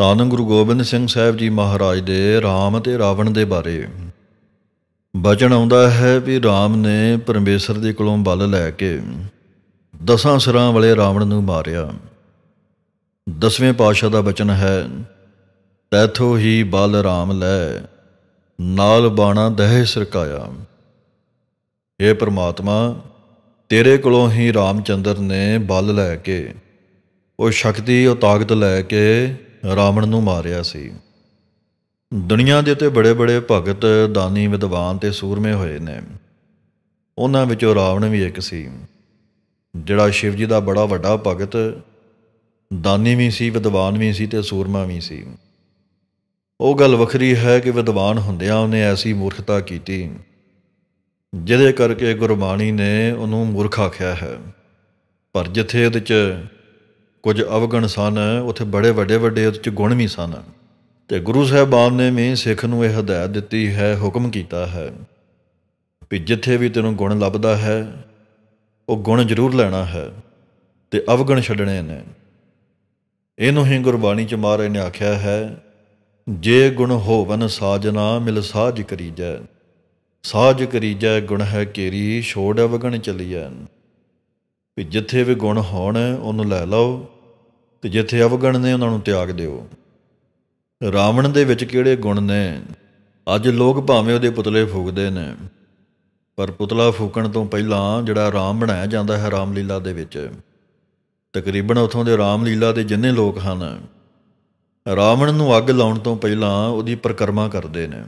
ਧੰਨ ਗੁਰੂ ਗੋਬਿੰਦ ਸਿੰਘ ਸਾਹਿਬ ਜੀ ਮਹਾਰਾਜ ਦੇ ਰਾਮ ਤੇ ਰਾਵਣ ਦੇ ਬਾਰੇ ਬਚਨ ਆਉਂਦਾ ਹੈ ਵੀ ਰਾਮ ਨੇ ਪਰਮੇਸ਼ਰ ਦੇ ਕੋਲੋਂ ਬਲ ਲੈ ਕੇ ਦਸਾਂ ਸਿਰਾਂ ਵਾਲੇ ਰਾਵਣ ਨੂੰ ਮਾਰਿਆ ਦਸਵੇਂ ਪਾਤਸ਼ਾਹ ਦਾ ਬਚਨ ਹੈ ਤੈਥੋ ਹੀ ਬਲ ਰਾਮ ਲੈ ਨਾਲ ਬਾਣਾ ਦਹਿ ਸਰਕਾਇਆ اے ਪ੍ਰਮਾਤਮਾ ਤੇਰੇ ਕੋਲੋਂ ਹੀ ਰਾਮਚੰਦਰ ਨੇ ਬਲ ਲੈ ਕੇ ਉਹ ਸ਼ਕਤੀ ਉਹ ਤਾਕਤ ਲੈ ਕੇ ਰਾਵਣ ਨੂੰ ਮਾਰਿਆ ਸੀ ਦੁਨੀਆ ਦੇ ਉੱਤੇ ਬੜੇ-ਬੜੇ ਭਗਤ ਦਾਨੀ ਵਿਦਵਾਨ ਤੇ ਸੂਰਮੇ ਹੋਏ ਨੇ ਉਹਨਾਂ ਵਿੱਚੋਂ ਰਾਵਣ ਵੀ ਇੱਕ ਸੀ ਜਿਹੜਾ ਸ਼ਿਵ ਜੀ ਦਾ ਬੜਾ ਵੱਡਾ ਭਗਤ ਦਾਨੀ ਵੀ ਸੀ ਵਿਦਵਾਨ ਵੀ ਸੀ ਤੇ ਸੂਰਮਾ ਵੀ ਸੀ ਉਹ ਗੱਲ ਵੱਖਰੀ ਹੈ ਕਿ ਵਿਦਵਾਨ ਹੁੰਦਿਆਂ ਉਹਨੇ ਐਸੀ ਮੂਰਖਤਾ ਕੀਤੀ ਜਿਹਦੇ ਕਰਕੇ ਗੁਰਬਾਣੀ ਨੇ ਉਹਨੂੰ ਮੂਰਖ ਆਖਿਆ ਹੈ ਪਰ ਜਿੱਥੇ ਉਹਦੇ 'ਚ ਕੁਝ ਅਵਗਣ ਸਨ ਉੱਥੇ ਬੜੇ ਵੱਡੇ ਵੱਡੇ ਉਹਦੇ ਚ ਗੁਣ ਵੀ ਸਨ ਤੇ ਗੁਰੂ ਸਾਹਿਬਾਨ ਨੇ ਵੀ ਸਿੱਖ ਨੂੰ ਇਹ ਹਦਾਇਤ ਦਿੱਤੀ ਹੈ ਹੁਕਮ ਕੀਤਾ ਹੈ ਵੀ ਜਿੱਥੇ ਵੀ ਤੈਨੂੰ ਗੁਣ ਲੱਭਦਾ ਹੈ ਉਹ ਗੁਣ ਜ਼ਰੂਰ ਲੈਣਾ ਹੈ ਤੇ ਅਵਗਣ ਛੱਡਣੇ ਨੇ ਇਹਨੂੰ ਹੀ ਗੁਰਬਾਣੀ ਚ ਮਾਰੇ ਨੇ ਆਖਿਆ ਹੈ ਜੇ ਗੁਣ ਹੋਵਨ ਸਾਜਨਾ ਮਿਲ ਸਾਜ ਕਰੀਜੈ ਸਾਜ ਕਰੀਜੈ ਗੁਣ ਹੈ ਕੇਰੀ ਛੋੜ ਅਵਗਣ ਚਲੀਐ ਵੀ ਜਿੱਥੇ ਵੀ ਗੁਣ ਹੋਣ ਉਹਨੂੰ ਲੈ ਲਓ ਤੇ ਜਿੱਥੇ ਅਵਗਣ ਨੇ ਉਹਨਾਂ ਨੂੰ ਤਿਆਗ ਦਿਓ ਰਾਵਣ ਦੇ ਵਿੱਚ ਕਿਹੜੇ ਗੁਣ ਨੇ ਅੱਜ ਲੋਕ ਭਾਵੇਂ ਉਹਦੇ ਪੁਤਲੇ ਫੂਕਦੇ ਨੇ ਪਰ ਪੁਤਲਾ ਫੂਕਣ ਤੋਂ ਪਹਿਲਾਂ ਜਿਹੜਾ ਰਾਮ ਬਣਾਇਆ ਜਾਂਦਾ ਹੈ ਰਾਮਲੀਲਾ ਦੇ ਵਿੱਚ ਤਕਰੀਬਨ ਉਥੋਂ ਦੇ ਰਾਮਲੀਲਾ ਦੇ ਜਿੰਨੇ ਲੋਕ ਹਨ ਰਾਵਣ ਨੂੰ ਅੱਗ ਲਾਉਣ ਤੋਂ ਪਹਿਲਾਂ ਉਹਦੀ ਪ੍ਰਕਰਮਾ ਕਰਦੇ ਨੇ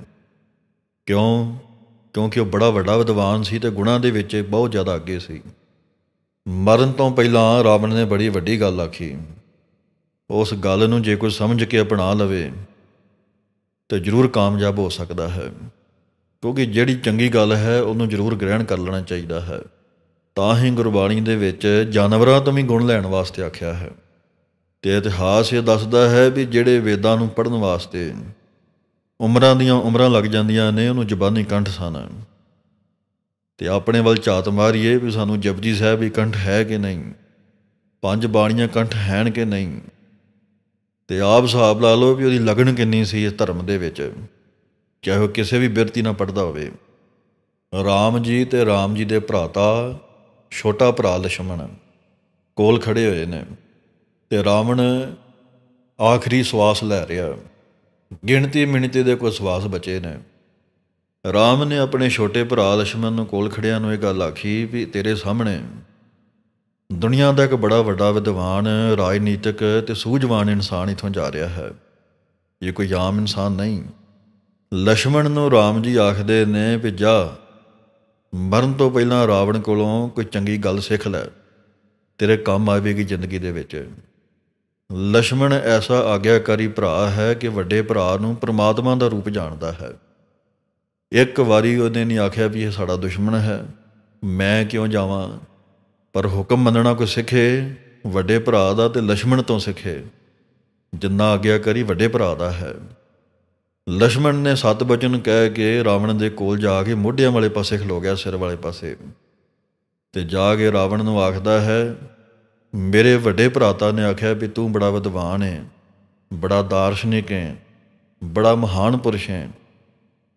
ਕਿਉਂ ਕਿਉਂਕਿ ਉਹ ਬੜਾ ਵੱਡਾ ਵਿਦਵਾਨ ਸੀ ਤੇ ਗੁਣਾਂ ਦੇ ਵਿੱਚ ਬਹੁਤ ਜ਼ਿਆਦਾ ਅੱਗੇ ਸੀ ਮਰਨ ਤੋਂ ਪਹਿਲਾਂ ਰਾਵਣ ਨੇ ਬੜੀ ਵੱਡੀ ਗੱਲ ਆਖੀ ਉਸ ਗੱਲ ਨੂੰ ਜੇ ਕੋਈ ਸਮਝ ਕੇ ਅਪਣਾ ਲਵੇ ਤਾਂ ਜ਼ਰੂਰ ਕਾਮਯਾਬ ਹੋ ਸਕਦਾ ਹੈ ਕਿਉਂਕਿ ਜਿਹੜੀ ਚੰਗੀ ਗੱਲ ਹੈ ਉਹਨੂੰ ਜ਼ਰੂਰ ਗ੍ਰਹਿਣ ਕਰ ਲੈਣਾ ਚਾਹੀਦਾ ਹੈ ਤਾਂ ਹੀ ਗੁਰਬਾਣੀ ਦੇ ਵਿੱਚ ਜਾਨਵਰਾਂ ਤੋਂ ਵੀ ਗੁਣ ਲੈਣ ਵਾਸਤੇ ਆਖਿਆ ਹੈ ਤੇ ਇਤਿਹਾਸ ਇਹ ਦੱਸਦਾ ਹੈ ਵੀ ਜਿਹੜੇ ਵੇਦਾਂ ਨੂੰ ਪੜਨ ਵਾਸਤੇ ਉਮਰਾਂ ਦੀਆਂ ਉਮਰਾਂ ਲੱਗ ਜਾਂਦੀਆਂ ਨੇ ਉਹਨੂੰ ਜ਼ਬਾਨੀ ਕੰਠ ਸਾਨਾ ਤੇ ਆਪਣੇ ਵੱਲ ਝਾਤ ਮਾਰੀਏ ਵੀ ਸਾਨੂੰ ਜਪਜੀ ਸਾਹਿਬ ਹੀ ਕੰਠ ਹੈ ਕਿ ਨਹੀਂ ਪੰਜ ਬਾਣੀਆਂ ਕੰਠ ਹੈਣ ਕਿ ਨਹੀਂ ਤੇ ਆਪ ਸਾਹਿਬ ਲਾ ਲਓ ਵੀ ਉਹਦੀ ਲਗਨ ਕਿੰਨੀ ਸੀ ਇਸ ਧਰਮ ਦੇ ਵਿੱਚ ਚਾਹੇ ਉਹ ਕਿਸੇ ਵੀ ਬਿਰਤੀ ਨਾਲ ਪੜਦਾ ਹੋਵੇ RAM ਜੀ ਤੇ RAM ਜੀ ਦੇ ਭਰਾਤਾ ਛੋਟਾ ਭਰਾ ਲక్ష్మణ ਕੋਲ ਖੜੇ ਹੋਏ ਨੇ ਤੇ ਰਾਵਣ ਆਖਰੀ ਸਵਾਸ ਲੈ ਰਿਹਾ ਗਿਣਤੀ ਮਿੰਟੇ ਦੇ ਕੋਈ ਸਵਾਸ ਬਚੇ ਨੇ RAM ਨੇ ਆਪਣੇ ਛੋਟੇ ਭਰਾ ਲక్ష్మణ ਨੂੰ ਕੋਲ ਖੜਿਆਂ ਨੂੰ ਇਹ ਗੱਲ ਆਖੀ ਵੀ ਤੇਰੇ ਸਾਹਮਣੇ ਦੁਨੀਆ ਦਾ ਇੱਕ ਬੜਾ ਵੱਡਾ ਵਿਦਵਾਨ ਰਾਜਨੀਤਿਕ ਤੇ ਸੂਝਵਾਨ ਇਨਸਾਨ ਇਥੋਂ ਜਾ ਰਿਹਾ ਹੈ ਇਹ ਕੋਈ ਆਮ ਇਨਸਾਨ ਨਹੀਂ ਲక్ష్మణ ਨੂੰ ਰਾਮ ਜੀ ਆਖਦੇ ਨੇ ਵੀ ਜਾ ਮਰਨ ਤੋਂ ਪਹਿਲਾਂ ਰਾਵਣ ਕੋਲੋਂ ਕੋਈ ਚੰਗੀ ਗੱਲ ਸਿੱਖ ਲੈ ਤੇਰੇ ਕੰਮ ਆਵੇਗੀ ਜ਼ਿੰਦਗੀ ਦੇ ਵਿੱਚ ਲక్ష్మణ ਐਸਾ ਆਗਿਆਕਾਰੀ ਭਰਾ ਹੈ ਕਿ ਵੱਡੇ ਭਰਾ ਨੂੰ ਪ੍ਰਮਾਤਮਾ ਦਾ ਰੂਪ ਜਾਣਦਾ ਹੈ ਇੱਕ ਵਾਰੀ ਉਹਨੇ ਨਹੀਂ ਆਖਿਆ ਵੀ ਇਹ ਸਾਡਾ ਦੁਸ਼ਮਣ ਹੈ ਮੈਂ ਕਿਉਂ ਜਾਵਾਂ ਪਰ ਹੁਕਮ ਮੰਨਣਾ ਕੋ ਸਿੱਖੇ ਵੱਡੇ ਭਰਾ ਦਾ ਤੇ ਲక్ష్మణ ਤੋਂ ਸਿੱਖੇ ਜਿੰਨਾ ਕਰੀ ਵੱਡੇ ਭਰਾ ਦਾ ਹੈ ਲక్ష్మణ ਨੇ ਸਤ ਬਚਨ ਕਹਿ ਕੇ ਰਾਵਣ ਦੇ ਕੋਲ ਜਾ ਕੇ ਮੋਢਿਆਂ ਵਾਲੇ ਪਾਸੇ ਖਲੋ ਗਿਆ ਸਿਰ ਵਾਲੇ ਪਾਸੇ ਤੇ ਜਾ ਕੇ ਰਾਵਣ ਨੂੰ ਆਖਦਾ ਹੈ ਮੇਰੇ ਵੱਡੇ ਭਰਾਤਾ ਨੇ ਆਖਿਆ ਵੀ ਤੂੰ ਬੜਾ ਵਿਦਵਾਨ ਹੈ ਬੜਾ ਦਾਰਸ਼ਨਿਕ ਹੈ ਬੜਾ ਮਹਾਨ ਪੁਰਸ਼ ਹੈ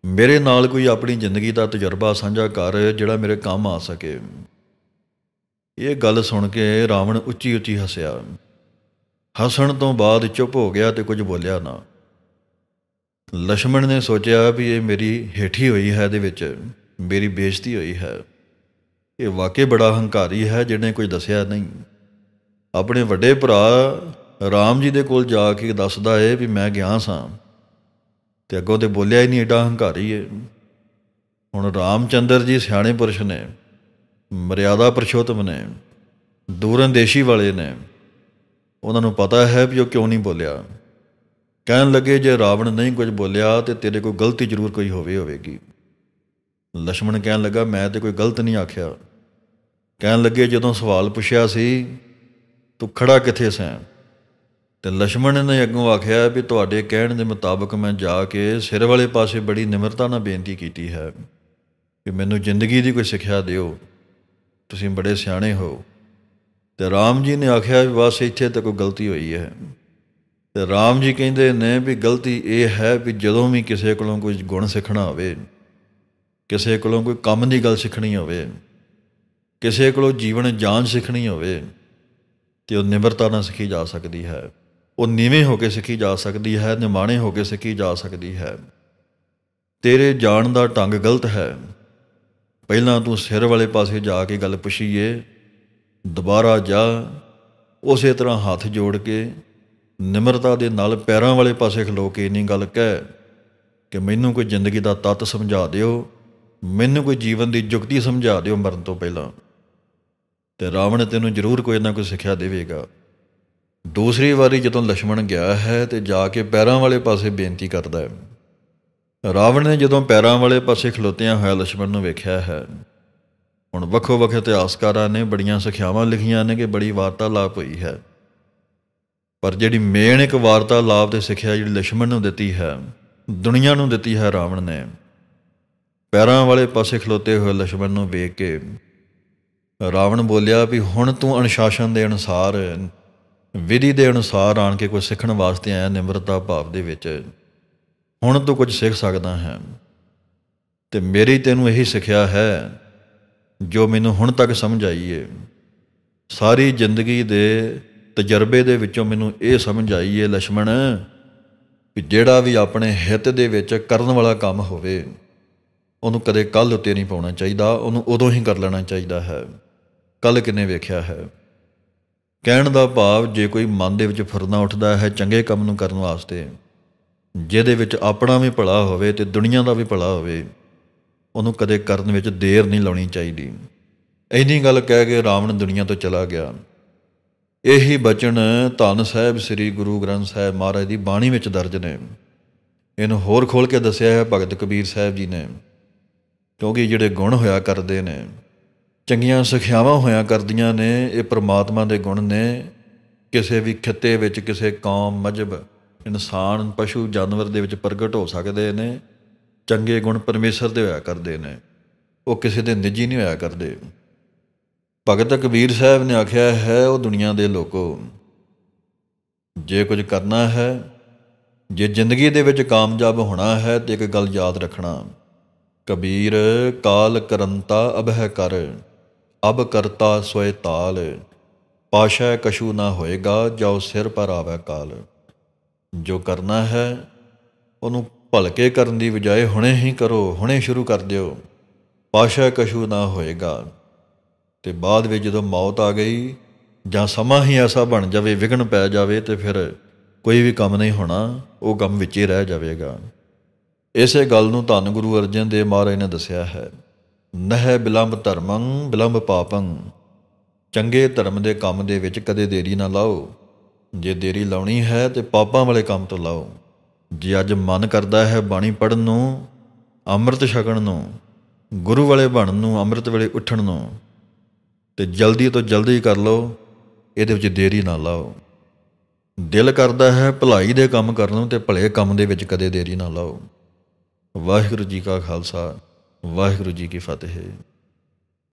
ਮੇਰੇ ਨਾਲ ਕੋਈ ਆਪਣੀ ਜ਼ਿੰਦਗੀ ਦਾ ਤਜਰਬਾ ਸਾਂਝਾ ਕਰ ਜਿਹੜਾ ਮੇਰੇ ਕੰਮ ਆ ਸਕੇ ਇਹ ਗੱਲ ਸੁਣ ਕੇ ਰਾਵਣ ਉੱਚੀ ਉੱਚੀ ਹੱਸਿਆ ਹੱਸਣ ਤੋਂ ਬਾਅਦ ਚੁੱਪ ਹੋ ਗਿਆ ਤੇ ਕੁਝ ਬੋਲਿਆ ਨਾ ਲక్ష్మణ ਨੇ ਸੋਚਿਆ ਵੀ ਇਹ ਮੇਰੀ ਹੇਠੀ ਹੋਈ ਹੈ ਦੇ ਵਿੱਚ ਮੇਰੀ ਬੇਇੱਜ਼ਤੀ ਹੋਈ ਹੈ ਇਹ ਵਾਕਿਆ ਬੜਾ ਹੰਕਾਰੀ ਹੈ ਜਿਹਨੇ ਕੁਝ ਦੱਸਿਆ ਨਹੀਂ ਆਪਣੇ ਵੱਡੇ ਭਰਾ ਰਾਮ ਜੀ ਦੇ ਕੋਲ ਜਾ ਕੇ ਦੱਸਦਾ ਏ ਵੀ ਮੈਂ ਗਿਆ ਸਾਂ ਤੇ ਅੱਗੋਂ ਤੇ ਬੋਲਿਆ ਹੀ ਨਹੀਂ ਏਡਾ ਹੰਕਾਰੀ ਏ ਹੁਣ ਰਾਮਚੰਦਰ ਜੀ ਸਿਆਣੇ ਪੁਰਸ਼ ਨੇ ਮਰਿਆਦਾ ਪ੍ਰਸ਼ੋਤਮ ਨੇ ਦੂਰੰਦੇਸ਼ੀ ਵਾਲੇ ਨੇ ਉਹਨਾਂ ਨੂੰ ਪਤਾ ਹੈ ਵੀ ਉਹ ਕਿਉਂ ਨਹੀਂ ਬੋਲਿਆ ਕਹਿਣ ਲੱਗੇ ਜੇ ਰਾਵਣ ਨਹੀਂ ਕੁਝ ਬੋਲਿਆ ਤੇ ਤੇਰੇ ਕੋਈ ਗਲਤੀ ਜ਼ਰੂਰ ਕੋਈ ਹੋਵੇ ਹੋਵੇਗੀ ਲక్ష్మణ ਕਹਿਣ ਲੱਗਾ ਮੈਂ ਤੇ ਕੋਈ ਗਲਤ ਨਹੀਂ ਆਖਿਆ ਕਹਿਣ ਲੱਗੇ ਜਦੋਂ ਸਵਾਲ ਪੁੱਛਿਆ ਸੀ ਤੂੰ ਖੜਾ ਕਿੱਥੇ ਸੈਂ ਤੇ ਲక్ష్మణ ਨੇ ਅੱਗੋਂ ਆਖਿਆ ਵੀ ਤੁਹਾਡੇ ਕਹਿਣ ਦੇ ਮੁਤਾਬਕ ਮੈਂ ਜਾ ਕੇ ਸਿਰ ਵਾਲੇ ਪਾਸੇ ਬੜੀ ਨਿਮਰਤਾ ਨਾਲ ਬੇਨਤੀ ਕੀਤੀ ਹੈ ਕਿ ਮੈਨੂੰ ਜ਼ਿੰਦਗੀ ਦੀ ਕੋਈ ਸਿੱਖਿਆ ਦਿਓ ਤੁਸੀਂ ਬੜੇ ਸਿਆਣੇ ਹੋ ਤੇ ਰਾਮ ਜੀ ਨੇ ਆਖਿਆ ਵੀ ਬਸ ਇੱਥੇ ਤਾਂ ਕੋਈ ਗਲਤੀ ਹੋਈ ਹੈ ਤੇ ਰਾਮ ਜੀ ਕਹਿੰਦੇ ਨੇ ਵੀ ਗਲਤੀ ਇਹ ਹੈ ਵੀ ਜਦੋਂ ਵੀ ਕਿਸੇ ਕੋਲੋਂ ਕੋਈ ਗੁਣ ਸਿੱਖਣਾ ਹੋਵੇ ਕਿਸੇ ਕੋਲੋਂ ਕੋਈ ਕੰਮ ਦੀ ਗੱਲ ਸਿੱਖਣੀ ਹੋਵੇ ਕਿਸੇ ਕੋਲੋਂ ਜੀਵਨ ਜਾਨ ਸਿੱਖਣੀ ਹੋਵੇ ਤੇ ਉਹ ਨਿਮਰਤਾ ਨਾਲ ਸਿੱਖੀ ਜਾ ਸਕਦੀ ਹੈ ਉਹ ਨੀਵੇਂ ਹੋ ਕੇ ਸਿੱਖੀ ਜਾ ਸਕਦੀ ਹੈ ਨਿਮਾਣੇ ਹੋ ਕੇ ਸਿੱਖੀ ਜਾ ਸਕਦੀ ਹੈ ਤੇਰੇ ਜਾਣ ਦਾ ਢੰਗ ਗਲਤ ਹੈ ਪਹਿਲਾਂ ਤੂੰ ਸਿਰ ਵਾਲੇ ਪਾਸੇ ਜਾ ਕੇ ਗੱਲ ਪੁੱਛੀਏ ਦੁਬਾਰਾ ਜਾ ਉਸੇ ਤਰ੍ਹਾਂ ਹੱਥ ਜੋੜ ਕੇ ਨਿਮਰਤਾ ਦੇ ਨਾਲ ਪੈਰਾਂ ਵਾਲੇ ਪਾਸੇ ਖਲੋ ਕੇ ਨਹੀਂ ਗੱਲ ਕਹਿ ਕਿ ਮੈਨੂੰ ਕੋਈ ਜ਼ਿੰਦਗੀ ਦਾ ਤੱਤ ਸਮਝਾ ਦਿਓ ਮੈਨੂੰ ਕੋਈ ਜੀਵਨ ਦੀ ਜੁਗਤੀ ਸਮਝਾ ਦਿਓ ਮਰਨ ਤੋਂ ਪਹਿਲਾਂ ਤੇ ਰਾਵਣ ਤੈਨੂੰ ਜ਼ਰੂਰ ਕੋਈ ਨਾ ਕੋਈ ਸਿੱਖਿਆ ਦੇਵੇਗਾ ਦੂਸਰੀ ਵਾਰੀ ਜਦੋਂ ਲక్ష్మణ ਗਿਆ ਹੈ ਤੇ ਜਾ ਕੇ ਪੈਰਾਂ ਵਾਲੇ ਪਾਸੇ ਬੇਨਤੀ ਕਰਦਾ ਹੈ ਰਾਵਣ ਨੇ ਜਦੋਂ ਪੈਰਾਂ ਵਾਲੇ ਪਾਸੇ ਖਲੋਤਿਆਂ ਹੋਇਆ ਲక్ష్మణ ਨੂੰ ਵੇਖਿਆ ਹੈ ਹੁਣ ਵੱਖੋ ਵੱਖ ਇਤਿਹਾਸਕਾਰਾਂ ਨੇ ਬੜੀਆਂ ਸਖਿਆਵਾਂ ਲਿਖੀਆਂ ਨੇ ਕਿ ਬੜੀ ਵਾਰਤਾਲਾਪ ਹੋਈ ਹੈ ਪਰ ਜਿਹੜੀ ਮੇਨ ਇੱਕ ਵਾਰਤਾਲਾਪ ਤੇ ਸਿੱਖਿਆ ਜਿਹੜੀ ਲక్ష్మణ ਨੂੰ ਦਿੱਤੀ ਹੈ ਦੁਨੀਆ ਨੂੰ ਦਿੱਤੀ ਹੈ ਰਾਵਣ ਨੇ ਪੈਰਾਂ ਵਾਲੇ ਪਾਸੇ ਖਲੋਤੇ ਹੋਏ ਲక్ష్మణ ਨੂੰ ਵੇਖ ਕੇ ਰਾਵਣ ਬੋਲਿਆ ਵੀ ਹੁਣ ਤੂੰ ਅਨੁਸ਼ਾਸਨ ਦੇ ਅਨੁਸਾਰ ਵਿਧੀ ਦੇ ਅਨੁਸਾਰ ਆਣ ਕੇ ਕੁਝ ਸਿੱਖਣ ਵਾਸਤੇ ਆਇਆ ਨਿਮਰਤਾ ਭਾਵ ਦੇ ਵਿੱਚ ਹੁਣ ਤੂੰ ਕੁਝ ਸਿੱਖ ਸਕਦਾ ਹੈ ਤੇ ਮੇਰੀ ਤੈਨੂੰ ਇਹੀ ਸਿੱਖਿਆ ਹੈ ਜੋ ਮੈਨੂੰ ਹੁਣ ਤੱਕ ਸਮਝ ਆਈ ਏ ਸਾਰੀ ਜ਼ਿੰਦਗੀ ਦੇ ਤਜਰਬੇ ਦੇ ਵਿੱਚੋਂ ਮੈਨੂੰ ਇਹ ਸਮਝ ਆਈ ਏ ਲక్ష్మణ ਕਿ ਜਿਹੜਾ ਵੀ ਆਪਣੇ ਹਿੱਤ ਦੇ ਵਿੱਚ ਕਰਨ ਵਾਲਾ ਕੰਮ ਹੋਵੇ ਉਹਨੂੰ ਕਦੇ ਕੱਲ ਉੱਤੇ ਨਹੀਂ ਪਾਉਣਾ ਚਾਹੀਦਾ ਉਹਨੂੰ ਉਦੋਂ ਹੀ ਕਰ ਲੈਣਾ ਚਾਹੀਦਾ ਹੈ ਕੱਲ ਕਿਨੇ ਵੇਖਿਆ ਹੈ ਕਹਿਣ ਦਾ ਭਾਵ ਜੇ ਕੋਈ ਮਨ ਦੇ ਵਿੱਚ ਫੁਰਨਾ ਉੱਠਦਾ ਹੈ ਚੰਗੇ ਕੰਮ ਨੂੰ ਕਰਨ ਵਾਸਤੇ ਜਿਹਦੇ ਵਿੱਚ ਆਪਣਾ ਵੀ ਭਲਾ ਹੋਵੇ ਤੇ ਦੁਨੀਆ ਦਾ ਵੀ ਭਲਾ ਹੋਵੇ ਉਹਨੂੰ ਕਦੇ ਕਰਨ ਵਿੱਚ ਦੇਰ ਨਹੀਂ ਲਾਉਣੀ ਚਾਹੀਦੀ ਐਨੀ ਗੱਲ ਕਹਿ ਕੇ ਰਾਵਣ ਦੁਨੀਆ ਤੋਂ ਚਲਾ ਗਿਆ ਇਹੀ ਬਚਨ ਧੰਨ ਸਾਹਿਬ ਸ੍ਰੀ ਗੁਰੂ ਗ੍ਰੰਥ ਸਾਹਿਬ ਮਹਾਰਾਜ ਦੀ ਬਾਣੀ ਵਿੱਚ ਦਰਜ ਨੇ ਇਹਨੂੰ ਹੋਰ ਖੋਲ ਕੇ ਦੱਸਿਆ ਹੈ ਭਗਤ ਕਬੀਰ ਸਾਹਿਬ ਜੀ ਨੇ ਕਿਉਂਕਿ ਜਿਹੜੇ ਗੁਣ ਹੋਇਆ ਕਰਦੇ ਨੇ ਚੰਗੀਆਂ ਸਿੱਖਿਆਵਾਂ ਹੋਇਆ ਕਰਦੀਆਂ ਨੇ ਇਹ ਪ੍ਰਮਾਤਮਾ ਦੇ ਗੁਣ ਨੇ ਕਿਸੇ ਵੀ ਖਿੱਤੇ ਵਿੱਚ ਕਿਸੇ ਕੌਮ ਮਜਬ ਇਨਸਾਨ ਪਸ਼ੂ ਜਾਨਵਰ ਦੇ ਵਿੱਚ ਪ੍ਰਗਟ ਹੋ ਸਕਦੇ ਨੇ ਚੰਗੇ ਗੁਣ ਪਰਮੇਸ਼ਰ ਦੇ ਹੋਇਆ ਕਰਦੇ ਨੇ ਉਹ ਕਿਸੇ ਦੇ ਨਿੱਜੀ ਨਹੀਂ ਹੋਇਆ ਕਰਦੇ ਭਗਤ ਕਬੀਰ ਸਾਹਿਬ ਨੇ ਆਖਿਆ ਹੈ ਉਹ ਦੁਨੀਆ ਦੇ ਲੋਕੋ ਜੇ ਕੁਝ ਕਰਨਾ ਹੈ ਜੇ ਜ਼ਿੰਦਗੀ ਦੇ ਵਿੱਚ ਕਾਮਯਾਬ ਹੋਣਾ ਹੈ ਤੇ ਇੱਕ ਗੱਲ ਯਾਦ ਰੱਖਣਾ ਕਬੀਰ ਕਾਲ ਕਰੰਤਾ ਅਬਹਿ ਕਰ ਅਬ ਕਰਤਾ ਸੋਇ ਤਾਲ ਪਾਸ਼ਾ ਕਸ਼ੂ ਨਾ ਹੋਏਗਾ ਜੋ ਸਿਰ ਪਰ ਆਵੇ ਕਾਲ ਜੋ ਕਰਨਾ ਹੈ ਉਹਨੂੰ ਭਲਕੇ ਕਰਨ ਦੀ ਬਜਾਏ ਹੁਣੇ ਹੀ ਕਰੋ ਹੁਣੇ ਸ਼ੁਰੂ ਕਰ ਦਿਓ ਪਾਸ਼ਾ ਕਸ਼ੂ ਨਾ ਹੋਏਗਾ ਤੇ ਬਾਅਦ ਵਿੱਚ ਜਦੋਂ ਮੌਤ ਆ ਗਈ ਜਾਂ ਸਮਾਂ ਹੀ ਐਸਾ ਬਣ ਜਾਵੇ ਵਿਗਣ ਪੈ ਜਾਵੇ ਤੇ ਫਿਰ ਕੋਈ ਵੀ ਕੰਮ ਨਹੀਂ ਹੋਣਾ ਉਹ ਕੰਮ ਵਿੱਚ ਹੀ ਰਹਿ ਜਾਵੇਗਾ ਇਸੇ ਗੱਲ ਨੂੰ ਧੰਨ ਗੁਰੂ ਅਰਜਨ ਦੇਵ ਮਹਾਰਾਜ ਨੇ ਦੱਸਿਆ ਹੈ ਨਹਿ ਬਿਲੰਬ ਧਰਮੰ ਬਿਲੰਬ ਪਾਪੰ ਚੰਗੇ ਧਰਮ ਦੇ ਕੰਮ ਦੇ ਵਿੱਚ ਕਦੇ ਦੇਰੀ ਨਾ ਲਾਓ ਜੇ ਦੇਰੀ ਲਾਉਣੀ ਹੈ ਤੇ ਪਾਪਾਂ ਵਾਲੇ ਕੰਮ ਤੋਂ ਲਾਓ ਜੇ ਅੱਜ ਮਨ ਕਰਦਾ ਹੈ ਬਾਣੀ ਪੜਨ ਨੂੰ ਅੰਮ੍ਰਿਤ ਛਕਣ ਨੂੰ ਗੁਰੂ ਵਾਲੇ ਬਣਨ ਨੂੰ ਅੰਮ੍ਰਿਤ ਵੇਲੇ ਉੱਠਣ ਨੂੰ ਤੇ ਜਲਦੀ ਤੋਂ ਜਲਦੀ ਕਰ ਲਓ ਇਹਦੇ ਵਿੱਚ ਦੇਰੀ ਨਾ ਲਾਓ ਦਿਲ ਕਰਦਾ ਹੈ ਭਲਾਈ ਦੇ ਕੰਮ ਕਰਨ ਨੂੰ ਤੇ ਭਲੇ ਕੰਮ ਦੇ ਵਿੱਚ ਕਦੇ ਦੇਰੀ ਨਾ ਲਾਓ ਵਾਹਿਗੁਰੂ ਜੀ ਕਾ ਖਾਲਸਾ ਵਾਹਿਗੁਰੂ ਜੀ ਕੀ ਫਤਿਹ